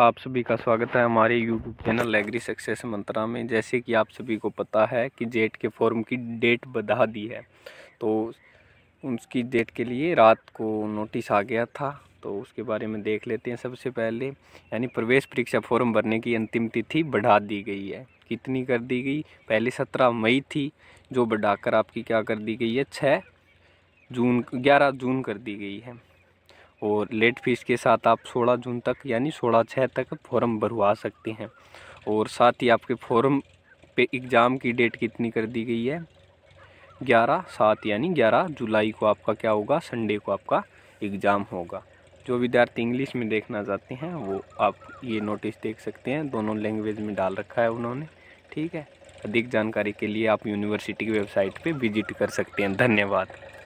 आप सभी का स्वागत है हमारे YouTube channel agri success mantra में जैसे कि आप सभी को पता है कि जेट के फॉर्म की डेट बढ़ा दी है तो उसकी डेट के लिए रात को नोटिस आ गया था तो उसके बारे में देख लेते हैं सबसे पहले यानी प्रवेश परीक्षा फॉर्म भरने की अंतिम तिथि बढ़ा दी गई है कितनी कर दी गई पहले सत्रह मई थी जो बढ़ाकर आपकी क्या कर दी गई है छः जून ग्यारह जून कर दी गई है और लेट फीस के साथ आप 16 जून तक यानी 16 छः तक फॉर्म भरवा सकते हैं और साथ ही आपके फॉर्म पे एग्ज़ाम की डेट कितनी कर दी गई है ग्यारह सात यानी ग्यारह जुलाई को आपका क्या होगा संडे को आपका एग्ज़ाम होगा जो विद्यार्थी इंग्लिश में देखना चाहते हैं वो आप ये नोटिस देख सकते हैं दोनों लैंग्वेज में डाल रखा है उन्होंने ठीक है अधिक जानकारी के लिए आप यूनिवर्सिटी की वेबसाइट पे विजिट कर सकते हैं धन्यवाद